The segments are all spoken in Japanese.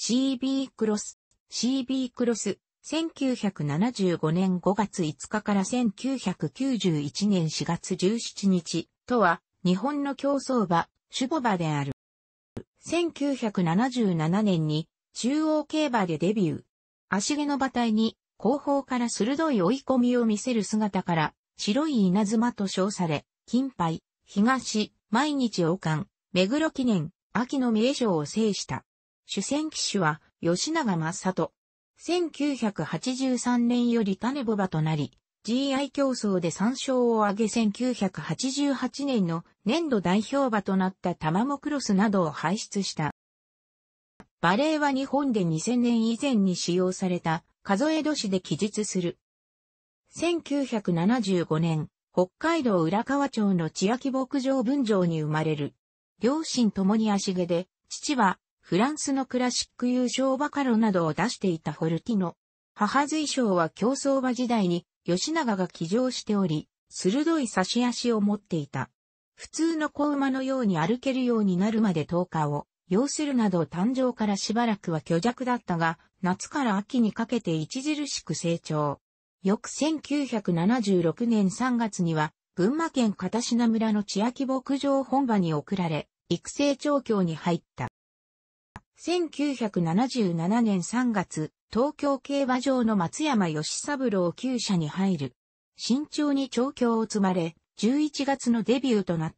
CB クロス、CB クロス、1975年5月5日から1991年4月17日とは、日本の競争馬、ュボ馬である。1977年に中央競馬でデビュー。足毛の馬体に後方から鋭い追い込みを見せる姿から白い稲妻と称され、金杯、東、毎日王冠、目黒記念、秋の名称を制した。主戦騎手は吉永正人。1983年より種ボバとなり、GI 競争で3勝を挙げ1988年の年度代表馬となった玉もクロスなどを輩出した。バレーは日本で2000年以前に使用された数え年で記述する。1975年、北海道浦河町の千秋牧場分場に生まれる。両親ともに足毛で、父はフランスのクラシック優勝バカロなどを出していたフォルティノ。母随将は競争馬時代に吉永が騎乗しており、鋭い差し足を持っていた。普通の子馬のように歩けるようになるまで10日を要するなど誕生からしばらくは虚弱だったが、夏から秋にかけて著しく成長。翌1976年3月には、群馬県片品村の千秋牧場本場に送られ、育成調教に入った。1977年3月、東京競馬場の松山義三郎厩舎に入る。慎重に調教を積まれ、11月のデビューとなっ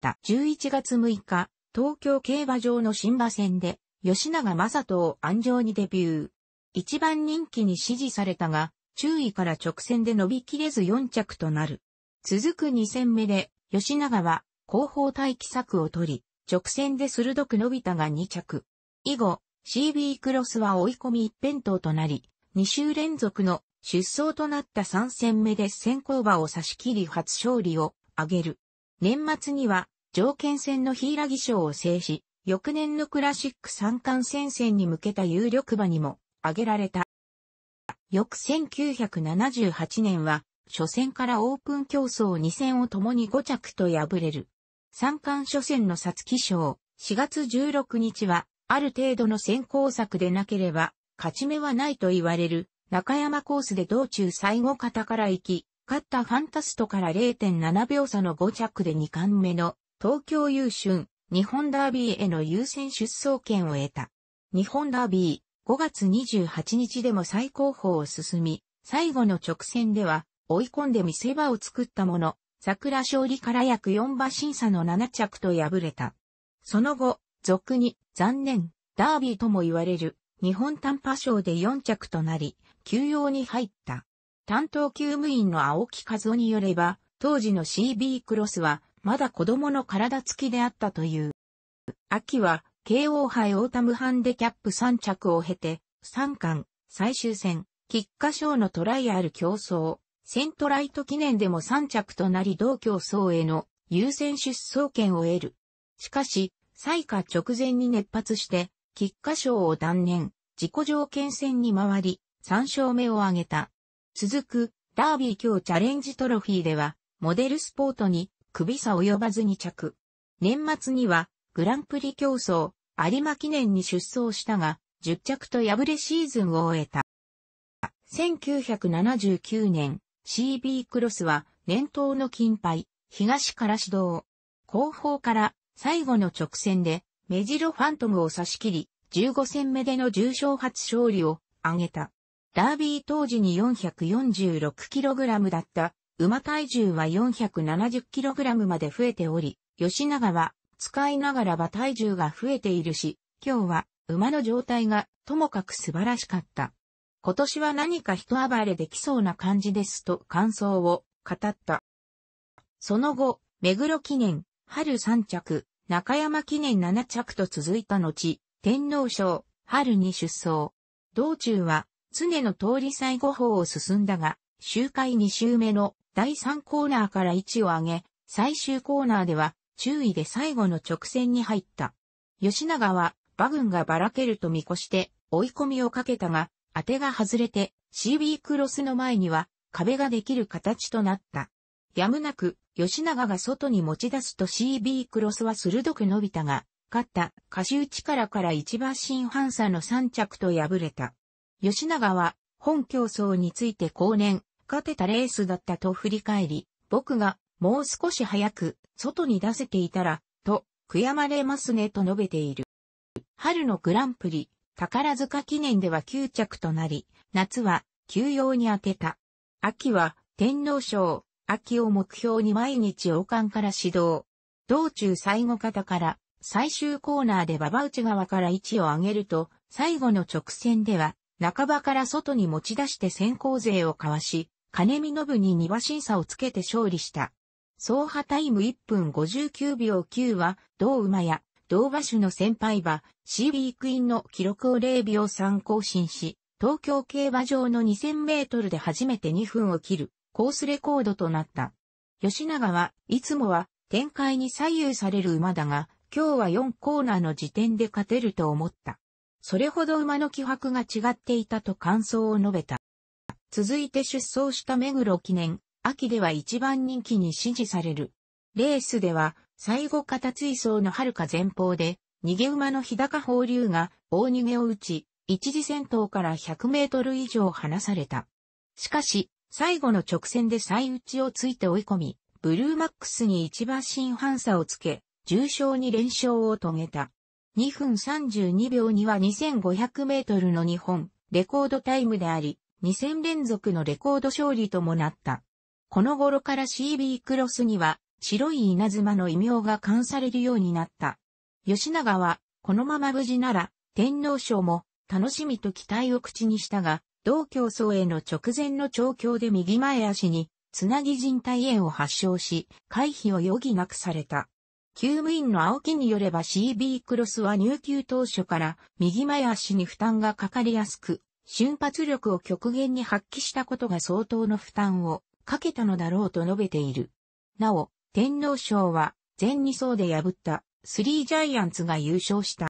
た。11月6日、東京競馬場の新馬戦で、吉永正人を安城にデビュー。一番人気に支持されたが、注意から直線で伸びきれず4着となる。続く2戦目で、吉永は後方待機策を取り、直線で鋭く伸びたが2着。以後、CB クロスは追い込み一辺倒となり、2週連続の出走となった3戦目で先行馬を差し切り初勝利を挙げる。年末には条件戦のヒイラギ賞を制し、翌年のクラシック三冠戦線に向けた有力馬にも挙げられた。翌1978年は、初戦からオープン競争2戦を共に5着と敗れる。三冠初戦の皐月賞、4月16日は、ある程度の先行策でなければ、勝ち目はないと言われる、中山コースで道中最後方から行き、勝ったファンタストから0.7秒差の5着で2冠目の東京優春、日本ダービーへの優先出走権を得た。日本ダービー、5月28日でも最高峰を進み、最後の直線では追い込んで見せ場を作ったもの、桜勝利から約4馬審査の7着と敗れた。その後、俗に、残念、ダービーとも言われる、日本短波賞で4着となり、休養に入った。担当休務員の青木和夫によれば、当時の CB クロスは、まだ子供の体つきであったという。秋は、慶応杯オータムハンデキャップ3着を経て、3冠、最終戦、菊花賞のトライアル競争、セントライト記念でも3着となり同競争への優先出走権を得る。しかし、採火直前に熱発して、菊花賞を断念、自己条件戦に回り、3勝目を挙げた。続く、ダービー強チャレンジトロフィーでは、モデルスポートに、首差及ばずに着。年末には、グランプリ競争、有馬記念に出走したが、10着と敗れシーズンを終えた。1979年、CB クロスは、年頭の金牌、東から指導。後方から最後の直線で、メジロファントムを差し切り、15戦目での重賞初勝利を挙げた。ダービー当時に 446kg だった馬体重は 470kg まで増えており、吉永は使いながら馬体重が増えているし、今日は馬の状態がともかく素晴らしかった。今年は何か一暴れできそうな感じですと感想を語った。その後、目黒記念、春3着、中山記念7着と続いた後、天皇賞、春に出走。道中は、常の通り最後方を進んだが、周回2周目の第3コーナーから位置を上げ、最終コーナーでは、注意で最後の直線に入った。吉永は、馬群がばらけると見越して、追い込みをかけたが、当てが外れて、CB クロスの前には、壁ができる形となった。やむなく、吉永が外に持ち出すと CB クロスは鋭く伸びたが、勝った歌手力から一馬新反差の3着と敗れた。吉永は、本競争について後年、勝てたレースだったと振り返り、僕が、もう少し早く、外に出せていたら、と、悔やまれますねと述べている。春のグランプリ、宝塚記念では9着となり、夏は休養に当てた。秋は天皇賞、秋を目標に毎日王冠から始動。道中最後方から最終コーナーで馬場内側から位置を上げると、最後の直線では、半ばから外に持ち出して先行勢をかわし、金見信に庭審査をつけて勝利した。総派タイム1分59秒9は、同馬や、同馬種の先輩馬、CB クイーンの記録を0秒3更新し、東京競馬場の2000メートルで初めて2分を切る。コースレコードとなった。吉永はいつもは展開に左右される馬だが、今日は4コーナーの時点で勝てると思った。それほど馬の気迫が違っていたと感想を述べた。続いて出走した目黒記念、秋では一番人気に支持される。レースでは、最後片追走の遥か前方で、逃げ馬の日高放流が大逃げを打ち、一時先頭から100メートル以上離された。しかし、最後の直線で最内をついて追い込み、ブルーマックスに一番新反差をつけ、重賞に連勝を遂げた。2分32秒には2500メートルの日本、レコードタイムであり、2 0連続のレコード勝利ともなった。この頃から CB クロスには、白い稲妻の異名が冠されるようになった。吉永は、このまま無事なら、天皇賞も、楽しみと期待を口にしたが、同競争への直前の調教で右前足に、つなぎ人体炎を発症し、回避を余儀なくされた。救務員の青木によれば CB クロスは入球当初から右前足に負担がかかりやすく、瞬発力を極限に発揮したことが相当の負担をかけたのだろうと述べている。なお、天皇賞は全2層で破ったスリージャイアンツが優勝した。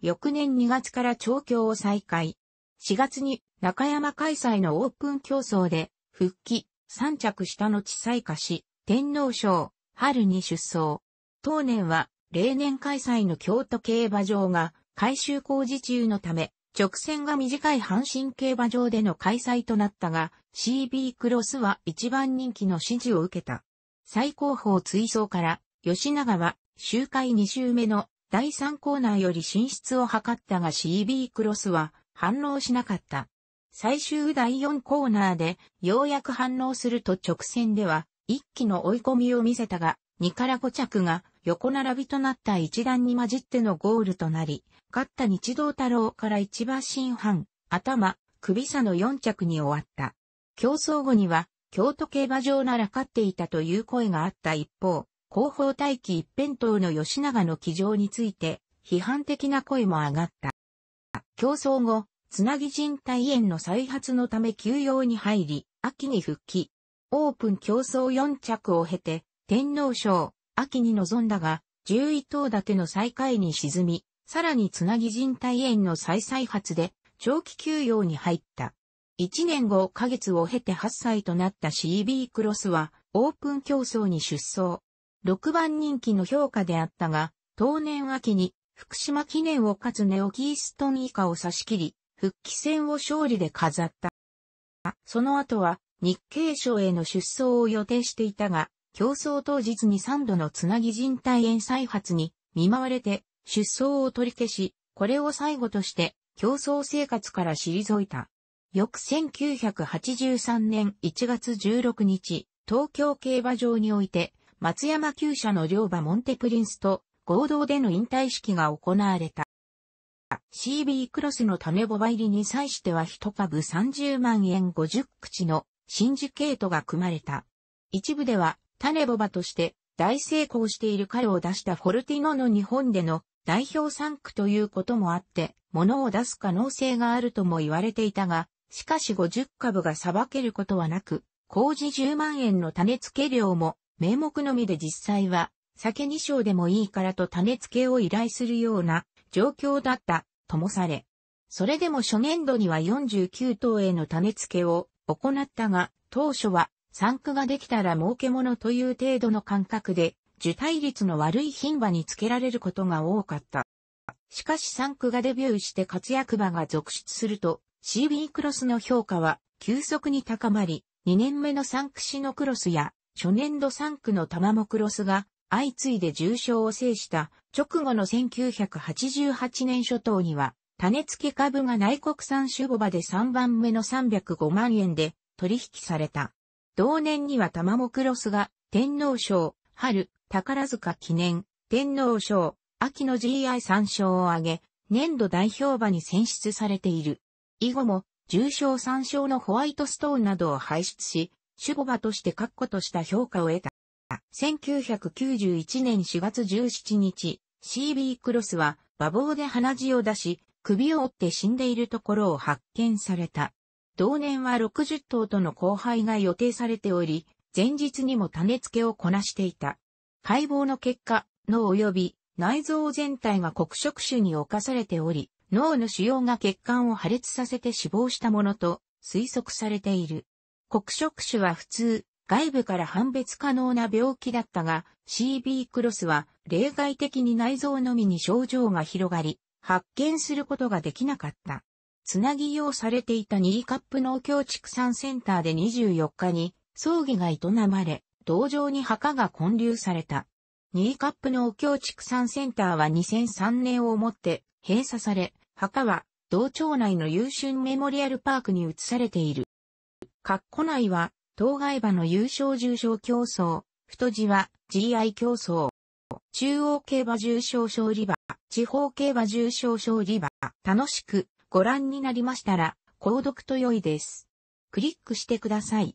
翌年2月から調教を再開、4月に中山開催のオープン競争で復帰、3着下の地裁化し、天皇賞、春に出走。当年は例年開催の京都競馬場が改修工事中のため、直線が短い阪神競馬場での開催となったが、CB クロスは一番人気の支持を受けた。最高峰追走から、吉永は周回2周目の第3コーナーより進出を図ったが CB クロスは反応しなかった。最終第4コーナーで、ようやく反応すると直線では、一気の追い込みを見せたが、2から5着が横並びとなった一段に混じってのゴールとなり、勝った日道太郎から一馬新半、頭、首差の4着に終わった。競争後には、京都競馬場なら勝っていたという声があった一方、広報待機一辺倒の吉永の騎乗について、批判的な声も上がった。競争後、つなぎ人体炎の再発のため休養に入り、秋に復帰。オープン競争4着を経て、天皇賞、秋に臨んだが、11等立ての最下位に沈み、さらにつなぎ人体炎の再再発で、長期休養に入った。1年5ヶ月を経て8歳となった CB クロスは、オープン競争に出走。6番人気の評価であったが、当年秋に福島記念を勝つネオキーストン以下を差し切り、復帰戦を勝利で飾った。その後は日経賞への出走を予定していたが、競争当日に3度のつなぎ人体炎再発に見舞われて出走を取り消し、これを最後として競争生活から退いた。翌1983年1月16日、東京競馬場において、松山旧社の両馬モンテプリンスと合同での引退式が行われた。CB クロスの種ボバ入りに際しては1株30万円50口の真珠ケートが組まれた。一部では種ボバとして大成功している彼を出したフォルティノの日本での代表3区ということもあって、物を出す可能性があるとも言われていたが、しかし50株が裁けることはなく、工事10万円の種付け料も名目のみで実際は酒2升でもいいからと種付けを依頼するような状況だった、ともされ。それでも初年度には49頭への種付けを行ったが、当初は産区ができたら儲け物という程度の感覚で、受胎率の悪い品馬につけられることが多かった。しかし産区がデビューして活躍馬が続出すると、CB クロスの評価は急速に高まり、2年目の産区シノクロスや初年度産区の玉もクロスが相次いで重傷を制した直後の1988年初頭には、種付け株が内国産種母場で3番目の305万円で取引された。同年には玉もクロスが天皇賞、春、宝塚記念、天皇賞、秋の GI3 賞を挙げ、年度代表馬に選出されている。以後も、重賞3賞のホワイトストーンなどを輩出し、主母馬として確固とした評価を得た。1991年4月17日、CB クロスは、馬房で鼻血を出し、首を折って死んでいるところを発見された。同年は60頭との交配が予定されており、前日にも種付けをこなしていた。解剖の結果、脳及び内臓全体が黒色種に侵されており、脳の腫瘍が血管を破裂させて死亡したものと推測されている。黒色種は普通、外部から判別可能な病気だったが、CB クロスは例外的に内臓のみに症状が広がり、発見することができなかった。つなぎ用されていたニーカップ農協畜産センターで24日に葬儀が営まれ、同場に墓が建立された。ニーカップ農協畜産センターは2003年をもって閉鎖され、墓は同町内の優春メモリアルパークに移されている。括弧内は当該馬の優勝重賞競争、太字は GI 競争。中央競馬重賞勝利馬、地方競馬重賞勝利馬。楽しくご覧になりましたら、購読と良いです。クリックしてください。